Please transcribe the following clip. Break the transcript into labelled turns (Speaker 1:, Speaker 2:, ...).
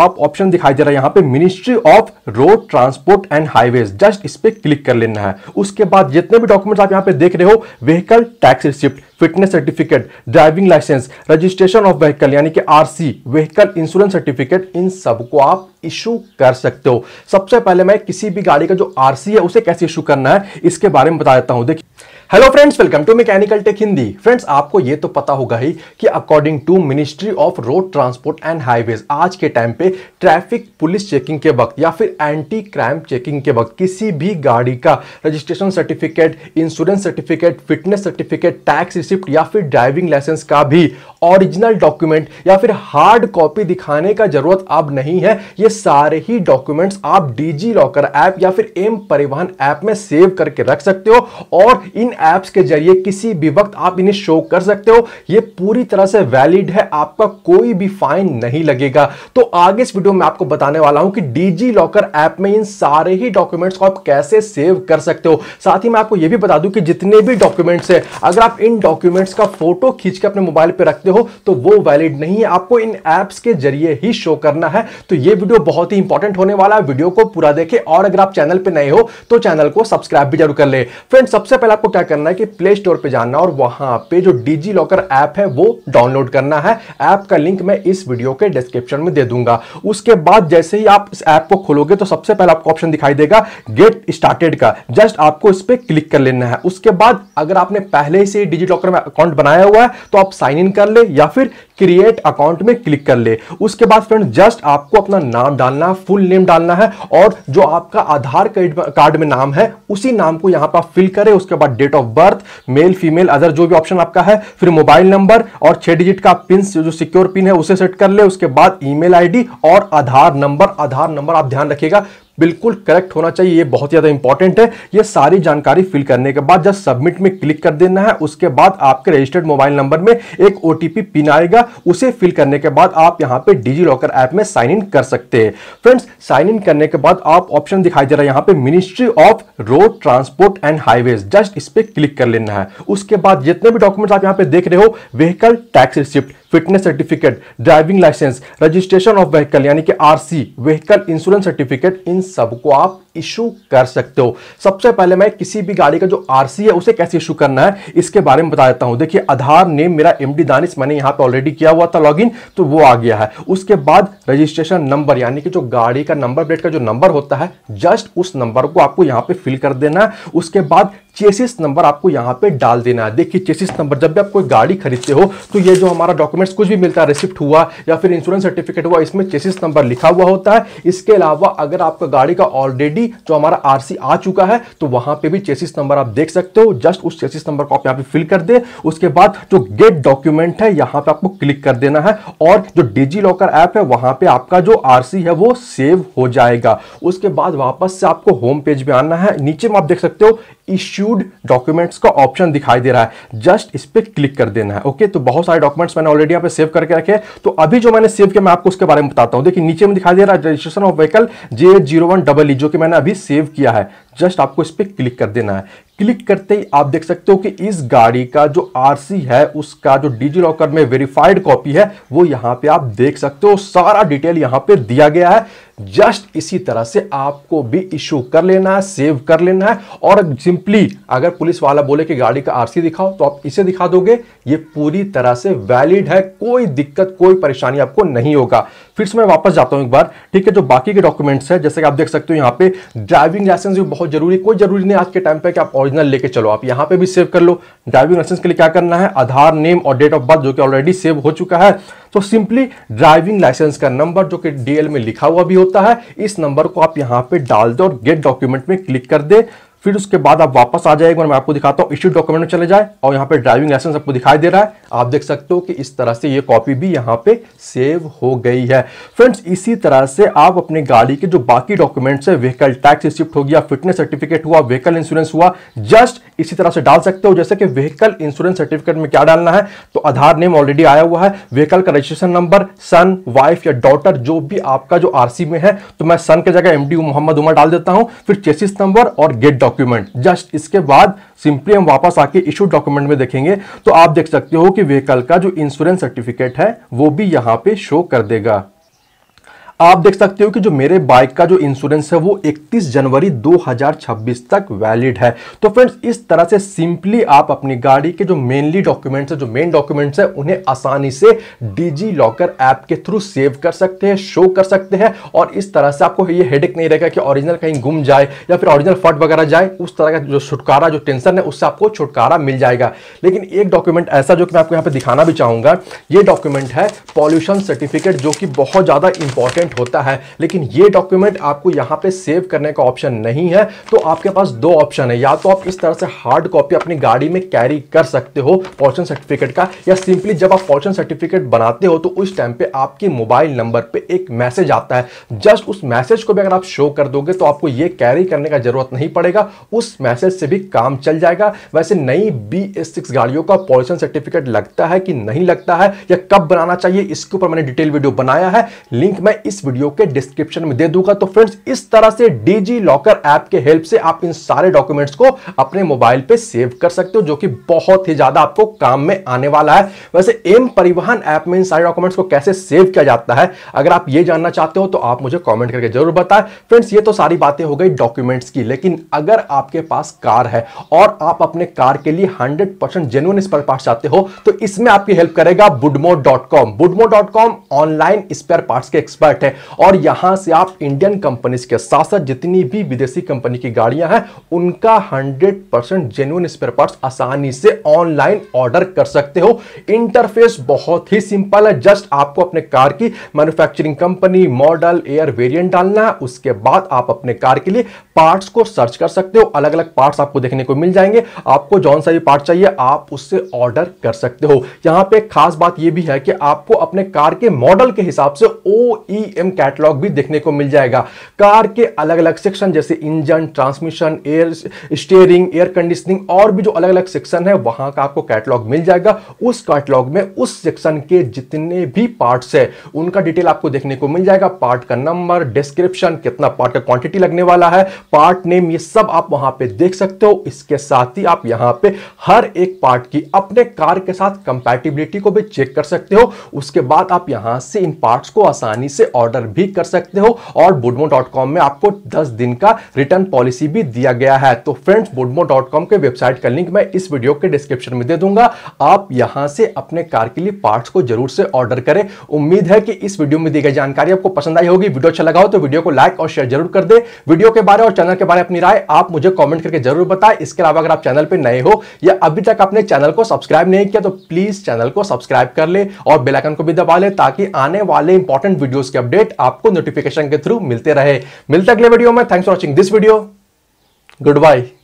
Speaker 1: आप ऑप्शन दिखाई दे रहा है यहाँ पे ministry of road transport and highways just इस पर क्लिक कर लेना है उसके बाद जितने भी डॉक्यूमेंट्स आप यहाँ पे देख रहे हो vehicle tax receipt fitness certificate driving licence registration of vehicle यानी कि आरसी व्हीकल इंश्योरेंस सर्टिफिकेट इन सबको आप इशू कर सकते हो सबसे पहले मैं किसी भी गाड़ी का जो आरसी है उसे कैसे इशू करना है इसके बारे में बता देता हूं देखिए hello friends welcome to mechanical tech Hindi friends आपको ये तो पता होगा ही कि according to ministry of road transport and highways आज के टाइम पे ट्रैफिक पुलिस चेकिंग के वक्त या फिर एंटी क्राइम चेकिंग के वक्त किसी भी गाड़ी का registration certificate insurance certificate fitness certificate tax receipt या फिर ड्राइविंग लाइसेंस का भी ओरिजिनल डॉक्यूमेंट या फिर हार्ड कॉपी दिखाने का जरूरत अब नहीं है ये सारे ही डॉक्यूमेंट्स आप डिजी लॉकर ऐप या फिर एम परिवहन ऐप में सेव करके रख सकते हो और इन ऐप्स के जरिए किसी भी वक्त आप इन्हें शो कर सकते हो ये पूरी तरह से वैलिड है आपका कोई भी फाइन नहीं लगेगा तो आगे इस वीडियो में आपको बताने वाला हूं कि डीजी लॉकर ऐप में इन सारे ही डॉक्यूमेंट्स को आप कैसे सेव कर सकते हो साथ ही मैं आपको यह भी बता दूं कि जितने भी डॉक्यूमेंट्स है अगर आप इन डॉक्यूमेंट्स का फोटो खींच के अपने मोबाइल पर रखते हो तो वो वैलिड नहीं है आपको इन एप्स के जरिए ही शो करना है तो ये वीडियो बहुत ही इंपॉर्टेंट होने वाला है वीडियो को पूरा देखे और अगर आप चैनल पर नए हो तो चैनल को सब्सक्राइब भी जरूर कर ले फ्रेंड सबसे पहले आपको क्या करना है कि प्ले स्टोर पर जाना और वहां पे जो डिजी लॉकर ऐप है वो डाउनलोड करना है ऐप का लिंक मैं इस वीडियो के डिस्क्रिप्शन में दे दूंगा उसके बाद जैसे ही आप इस ऐप को खोलोगे तो सबसे पहले आपको ऑप्शन दिखाई देगा गेट स्टार्टेड का जस्ट आपको इस पर क्लिक कर लेना है उसके बाद अगर आपने पहले से डिजी लॉकर में अकाउंट बनाया हुआ है तो आप साइन इन कर ले या फिर क्रिएट अकाउंट में क्लिक कर ले उसके बाद फ्रेंड जस्ट आपको अपना नाम डालना है फुल नेम डालना है और जो आपका आधार कार्ड में नाम है उसी नाम को यहां पर फिल करें उसके बाद date of birth male female other जो भी ऑप्शन आपका है फिर मोबाइल नंबर और छह डिजिट का पिन जो सिक्योर पिन है उसे सेट कर ले उसके बाद ईमेल आईडी और आधार नंबर आधार नंबर आप ध्यान रखिएगा बिल्कुल करेक्ट होना चाहिए ये बहुत ज़्यादा इंपॉर्टेंट है ये सारी जानकारी फिल करने के बाद जब सबमिट में क्लिक कर देना है उसके बाद आपके रजिस्टर्ड मोबाइल नंबर में एक ओ पिन आएगा उसे फिल करने के बाद आप यहाँ पे डिजी लॉकर ऐप में साइन इन कर सकते हैं फ्रेंड्स साइन इन करने के बाद आप ऑप्शन दिखाई दे रहा है यहाँ पे ministry of road transport and highway just इस पर क्लिक कर लेना है उसके बाद जितने भी डॉक्यूमेंट्स आप यहाँ पे देख रहे हो vehicle tax receipt fitness certificate driving licence registration of vehicle यानी कि आरसी व्हीकल इंश्योरेंस सर्टिफिकेट इन सबको आप इशू कर सकते हो सबसे पहले मैं किसी भी गाड़ी का जो आरसी है उसे कैसे इशू करना है इसके बारे में बता देता हूं देखिए आधार नेम मेरा एमडी दानिश मैंने यहां पे ऑलरेडी किया हुआ था लॉगिन तो वो आ गया है उसके बाद रजिस्ट्रेशन नंबर यानी कि जो गाड़ी का नंबर प्लेट का जो नंबर होता है जस्ट उस नंबर को आपको यहां पे फिल कर देना है उसके बाद चेसिस नंबर आपको यहाँ पे डाल देना है देखिए चेसिस नंबर जब भी आप कोई गाड़ी खरीदते हो तो ये जो हमारा डॉक्यूमेंट्स कुछ भी मिलता है रिसिप्ट हुआ या फिर इंश्योरेंस सर्टिफिकेट हुआ इसमें चेसिस नंबर लिखा हुआ होता है इसके अलावा अगर आपका गाड़ी का ऑलरेडी जो हमारा आर आ चुका है तो वहाँ पर भी चेसिस नंबर आप देख सकते हो जस्ट उस चेसिस नंबर को आप यहाँ पे फिल कर दे उसके बाद जो गेट डॉक्यूमेंट है यहाँ पे आपको क्लिक कर देना है और जो डिजी लॉकर ऐप है वहाँ पे आपका जो आर है वो सेव हो जाएगा उसके बाद वापस से आपको होम पेज में आना है नीचे में आप देख सकते हो इश्यू इश्यूड डॉक्यूमेंट्स का ऑप्शन दिखाई दे रहा है जस्ट इस पर क्लिक कर देना है ओके तो बहुत सारे डॉक्यूमेंट्स मैंने ऑलरेडी यहाँ पे सेव करके रखे तो अभी जो मैंने सेव किया मैं आपको उसके बारे में बताता हूँ देखिए नीचे में दिखाई दे रहा है registration of vehicle J zero one double E जो कि मैंने अभी सेव किया है जस्ट आपको इस पर क्लिक कर देना है क्लिक करते ही आप देख सकते हो कि इस गाड़ी का जो आरसी है उसका जो डिजी लॉकर में वेरीफाइड कॉपी है वो यहाँ पे आप देख सकते हो सारा डिटेल यहाँ पे दिया गया है जस्ट इसी तरह से आपको भी इशू कर लेना है सेव कर लेना है और सिंपली अगर पुलिस वाला बोले कि गाड़ी का आरसी दिखाओ तो आप इसे दिखा दोगे ये पूरी तरह से वैलिड है कोई दिक्कत कोई परेशानी आपको नहीं होगा फिर से मैं वापस जाता हूं एक बार ठीक है जो बाकी के डॉक्यूमेंट्स है जैसे कि आप देख सकते हो यहाँ पे ड्राइविंग लाइसेंस भी बहुत जरूरी कोई जरूरी नहीं आज के टाइम पर कि आप ऑरिजिनल लेके चलो आप यहाँ पे भी सेव कर लो ड्राइविंग लाइसेंस के लिए क्या करना है आधार नेम और डेट ऑफ बर्थ जो कि ऑलरेडी सेव हो चुका है तो सिंपली ड्राइविंग लाइसेंस का नंबर जो कि डीएल में लिखा हुआ भी होता है इस नंबर को आप यहां पे डाल दो और गेट डॉक्यूमेंट में क्लिक कर दे फिर उसके बाद आप वापस आ जाए एक बार मैं आपको दिखाता हूँ इश्यू डॉक्यूमेंट में चले जाए और यहाँ पे ड्राइविंग लाइसेंस आपको दिखाई दे रहा है आप देख सकते हो कि इस तरह से ये कॉपी भी यहाँ पे सेव हो गई है फ्रेंड्स इसी तरह से आप अपनी गाड़ी के जो बाकी डॉक्यूमेंट्स है व्हीकल टैक्स रिसिप्ट हो गया फिटनेस सर्टिफिकेट हुआ व्हीकल इंश्योरेंस हुआ जस्ट इसी तरह से डाल सकते हो जैसे कि व्हीकल इंश्योरेंस सर्टिफिकेट में क्या डालना है तो आधार नेम ऑलरेडी आया हुआ है व्हीकल का रजिस्ट्रेशन नंबर सन वाइफ या डॉटर जो भी आपका जो आरसी में है तो मैं सन के जगह एमडी मोहम्मद उमर डाल देता हूं फिर चेसिस नंबर और गेट डॉक्यूमेंट जस्ट इसके बाद सिंपली हम वापस आके इशू डॉक्यूमेंट में देखेंगे तो आप देख सकते हो कि व्हीकल का जो इंश्योरेंस सर्टिफिकेट है वो भी यहां पे शो कर देगा आप देख सकते हो कि जो मेरे बाइक का जो इंश्योरेंस है वो 31 जनवरी 2026 तक वैलिड है तो फ्रेंड्स इस तरह से सिंपली आप अपनी गाड़ी के जो मेनली डॉक्यूमेंट्स है जो मेन डॉक्यूमेंट्स है उन्हें आसानी से डिजी लॉकर ऐप के थ्रू सेव कर सकते हैं शो कर सकते हैं और इस तरह से आपको ये हेडेक नहीं रहेगा कि ऑरिजिनल कहीं गुम जाए या फिर ऑरिजिनल फट वगैरह जाए उस तरह का जो छुटकारा जो टेंशन है उससे आपको छुटकारा मिल जाएगा लेकिन एक डॉक्यूमेंट ऐसा जो कि मैं आपको यहाँ पे दिखाना भी चाहूँगा ये डॉक्यूमेंट है पॉल्यूशन सर्टिफिकेट जो कि बहुत ज़्यादा इंपॉर्टेंट डॉक्यूमेंट होता है लेकिन ये डॉक्यूमेंट आपको यहाँ पे सेव करने का ऑप्शन नहीं है तो आपके पास दो ऑप्शन है या तो आप इस तरह से हार्ड कॉपी अपनी गाड़ी में कैरी कर सकते हो पॉर्चन सर्टिफिकेट का या सिंपली जब आप पॉर्चन सर्टिफिकेट बनाते हो तो उस टाइम पे आपके मोबाइल नंबर पे एक मैसेज आता है जस्ट उस मैसेज को भी अगर आप शो कर दोगे तो आपको ये कैरी करने का जरूरत नहीं पड़ेगा उस मैसेज से भी काम चल जाएगा वैसे नई बी गाड़ियों का पॉल्यूशन सर्टिफिकेट लगता है कि नहीं लगता है या कब बनाना चाहिए इसके ऊपर मैंने डिटेल वीडियो बनाया है लिंक मैं इस वीडियो के डिस्क्रिप्शन में दे दूंगा तो फ्रेंड्स इस तरह से डीजी लॉकर ऐप के हेल्प से आप इन सारे डॉक्यूमेंट्स को अपने मोबाइल पे सेव कर सकते हो जो कि बहुत ही ज्यादा आपको काम में आने वाला है वैसे एम परिवहन ऐप में इन सारे डॉक्यूमेंट्स को कैसे सेव किया जाता है अगर आप ये जानना चाहते हो तो आप मुझे कॉमेंट करके जरूर बताए फ्रेंड्स ये तो सारी बातें हो गई डॉक्यूमेंट्स की लेकिन अगर आपके पास कार है और आप अपने कार के लिए hundred percent genuine spare part चाहते हो तो इसमें आपकी हेल्प करेगा Boodmo dot Boodmo online spare parts के एक्सपर्ट फ्लैट है और यहां से आप इंडियन कंपनीज के साथ साथ जितनी भी विदेशी कंपनी की गाड़ियां हैं उनका 100 परसेंट जेन्यून स्पेयर पार्ट आसानी से ऑनलाइन ऑर्डर कर सकते हो इंटरफेस बहुत ही सिंपल है जस्ट आपको अपने कार की मैन्युफैक्चरिंग कंपनी मॉडल एयर वेरियंट डालना है उसके बाद आप अपने कार के लिए पार्ट्स को सर्च कर सकते हो अलग अलग पार्ट्स आपको देखने को मिल जाएंगे आपको जौन सा भी पार्ट चाहिए आप उससे ऑर्डर कर सकते हो यहां पे खास बात यह भी है कि आपको अपने कार के मॉडल के हिसाब से O E e M catalogue भी देखने को मिल जाएगा कार के अलग अलग सेक्शन जैसे इंजन ट्रांसमिशन एयर स्टेयरिंग एयर कंडीशनिंग और भी जो अलग अलग सेक्शन है वहां का आपको कैटलॉग मिल जाएगा उस कैटलॉग में उस सेक्शन के जितने भी पार्ट्स है उनका डिटेल आपको देखने को मिल जाएगा पार्ट का नंबर डिस्क्रिप्शन कितना पार्ट का क्वांटिटी लगने वाला है पार्ट नेम ये सब आप वहां पे देख सकते हो इसके साथ ही आप यहां पे हर एक पार्ट की अपने कार के साथ कंपैटिबिलिटी को भी चेक कर सकते हो उसके बाद आप यहां से इन पार्ट्स को आसानी से ऑर्डर भी कर सकते हो और बुडमो में आपको दस दिन का रिटर्न पॉलिसी भी दिया गया है तो फ्रेंड्स बुडमो के वेबसाइट का लिंक मैं इस वीडियो के डिस्क्रिप्शन में दे दूंगा आप यहां से अपने कार के लिए पार्ट्स को जरूर से ऑर्डर करें उम्मीद है कि इस वीडियो में दी गई जानकारी आपको पसंद आई होगी वीडियो अच्छा लगा हो तो वीडियो को लाइक और शेयर जरूर कर दे वीडियो के बारे और चैनल के बारे में अपनी राय आप मुझे कमेंट करके जरूर बताएं इसके अलावा अगर आप चैनल पर नए हो या अभी तक आपने चैनल को सब्सक्राइब नहीं किया तो प्लीज चैनल को सब्सक्राइब कर ले और बेलाइकन को भी दबा ले ताकि आने वाले इंपॉर्टेंट वीडियो के अपडेट अपडेट आपको नोटिफिकेशन के थ्रू मिलते रहे मिलते अगले वीडियो में thanks for watching this video good bye